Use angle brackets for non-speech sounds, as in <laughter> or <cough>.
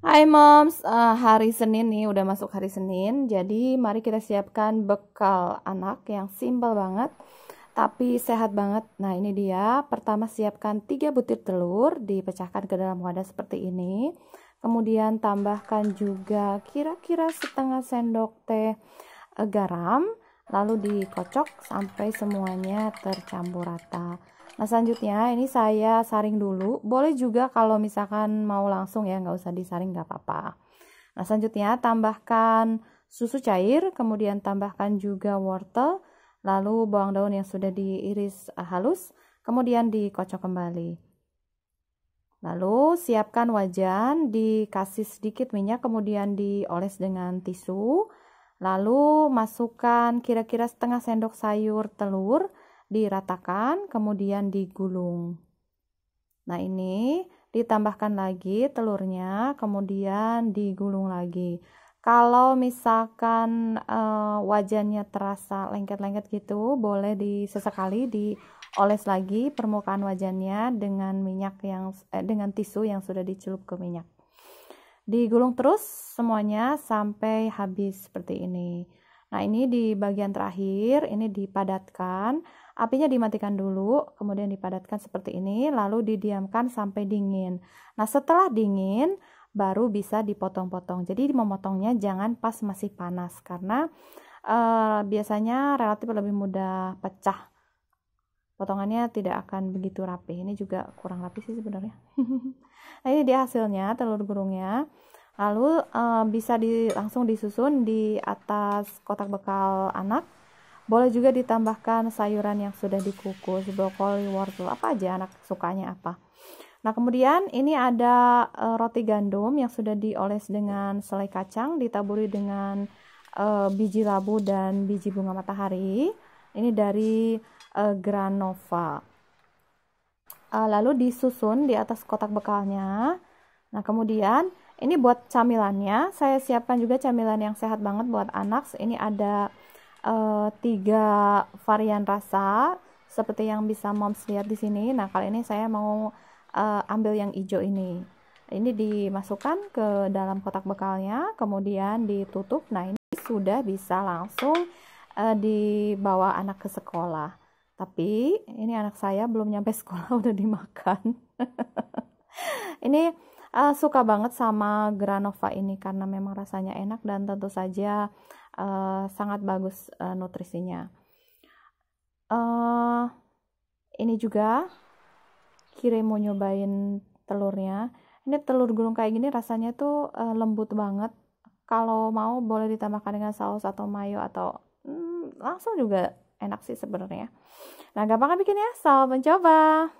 Hai moms, uh, hari Senin nih udah masuk hari Senin, jadi mari kita siapkan bekal anak yang simpel banget tapi sehat banget. Nah ini dia, pertama siapkan 3 butir telur dipecahkan ke dalam wadah seperti ini, kemudian tambahkan juga kira-kira setengah sendok teh garam, lalu dikocok sampai semuanya tercampur rata nah selanjutnya ini saya saring dulu boleh juga kalau misalkan mau langsung ya nggak usah disaring nggak apa-apa nah selanjutnya tambahkan susu cair kemudian tambahkan juga wortel lalu bawang daun yang sudah diiris eh, halus kemudian dikocok kembali Lalu siapkan wajan, dikasih sedikit minyak, kemudian dioles dengan tisu. Lalu masukkan kira-kira setengah sendok sayur telur, diratakan, kemudian digulung. Nah, ini ditambahkan lagi telurnya, kemudian digulung lagi. Kalau misalkan e, wajannya terasa lengket-lengket gitu, boleh di sesekali dioles lagi permukaan wajannya dengan minyak yang eh, dengan tisu yang sudah dicelup ke minyak digulung terus semuanya sampai habis seperti ini nah ini di bagian terakhir ini dipadatkan apinya dimatikan dulu kemudian dipadatkan seperti ini lalu didiamkan sampai dingin nah setelah dingin baru bisa dipotong-potong jadi memotongnya jangan pas masih panas karena uh, biasanya relatif lebih mudah pecah potongannya tidak akan begitu rapi ini juga kurang rapi sih sebenarnya <laughs> nah ini dia hasilnya telur burungnya lalu uh, bisa di, langsung disusun di atas kotak bekal anak boleh juga ditambahkan sayuran yang sudah dikukus brokoli wortel apa aja anak sukanya apa nah kemudian ini ada uh, roti gandum yang sudah dioles dengan selai kacang ditaburi dengan uh, biji labu dan biji bunga matahari ini dari uh, Granova. Uh, lalu disusun di atas kotak bekalnya. Nah, kemudian ini buat camilannya. Saya siapkan juga camilan yang sehat banget buat anak. Ini ada uh, tiga varian rasa seperti yang bisa moms lihat di sini. Nah, kali ini saya mau uh, ambil yang hijau ini. Ini dimasukkan ke dalam kotak bekalnya, kemudian ditutup. Nah, ini sudah bisa langsung uh, dibawa anak ke sekolah. Tapi ini anak saya belum nyampe sekolah <laughs> udah dimakan. <laughs> ini uh, suka banget sama Granova ini karena memang rasanya enak dan tentu saja uh, sangat bagus uh, nutrisinya. Uh, ini juga kirim mau nyobain telurnya. Ini telur gulung kayak gini rasanya tuh uh, lembut banget. Kalau mau boleh ditambahkan dengan saus atau mayo atau langsung juga enak sih sebenarnya. Nah, gampang kan bikinnya? Selamat mencoba.